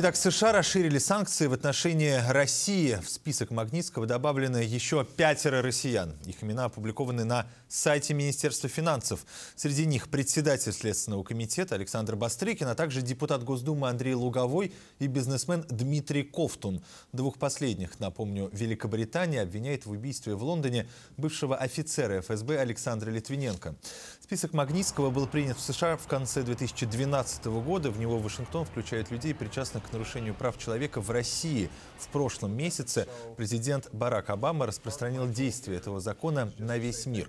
Итак, США расширили санкции в отношении России. В список Магнитского добавлены еще пятеро россиян. Их имена опубликованы на сайте Министерства финансов. Среди них председатель Следственного комитета Александр Бастрыкин, а также депутат Госдумы Андрей Луговой и бизнесмен Дмитрий Ковтун. Двух последних, напомню, Великобритания обвиняет в убийстве в Лондоне бывшего офицера ФСБ Александра Литвиненко. Список Магнитского был принят в США в конце 2012 года. В него Вашингтон включает людей, причастных к нарушению прав человека в России. В прошлом месяце президент Барак Обама распространил действие этого закона на весь мир.